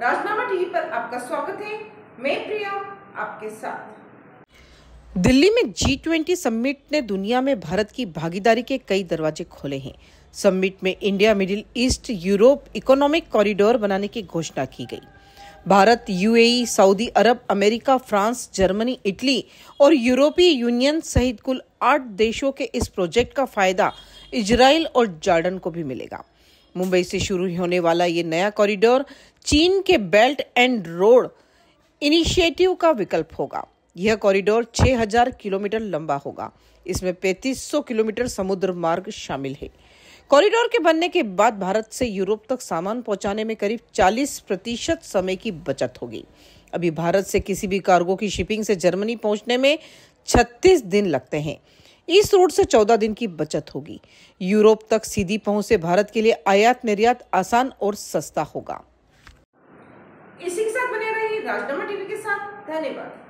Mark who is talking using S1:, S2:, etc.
S1: राजनामा TV पर आपका स्वागत है मैं प्रिया आपके साथ
S2: दिल्ली में जी ट्वेंटी समिट ने दुनिया में भारत की भागीदारी के कई दरवाजे खोले हैं समिट में India Middle East Europe economic corridor बनाने की घोषणा की गई Bharat UAE, Saudi Arab America France Germany Italy और यूरोपीय यूनियन सहित कुल आठ देशों के इस प्रोजेक्ट का फायदा इजराइल और जॉर्डन को भी मिलेगा मुंबई से शुरू होने वाला ये नया कॉरिडोर चीन के बेल्ट एंड रोड इनिशिएटिव का विकल्प होगा यह कॉरिडोर 6000 किलोमीटर लंबा होगा इसमें 3500 किलोमीटर समुद्र मार्ग शामिल है कॉरिडोर के बनने के बाद भारत से यूरोप तक सामान पहुंचाने में करीब 40 प्रतिशत समय की बचत होगी अभी भारत से किसी भी कार्गो की शिपिंग से जर्मनी पहुंचने में 36 दिन लगते हैं इस रूट से चौदह दिन की बचत होगी यूरोप तक सीधी पहुंच से भारत के लिए आयात निर्यात आसान और सस्ता होगा
S3: इसी के साथ बने रहिए राजनामा टीवी के साथ धन्यवाद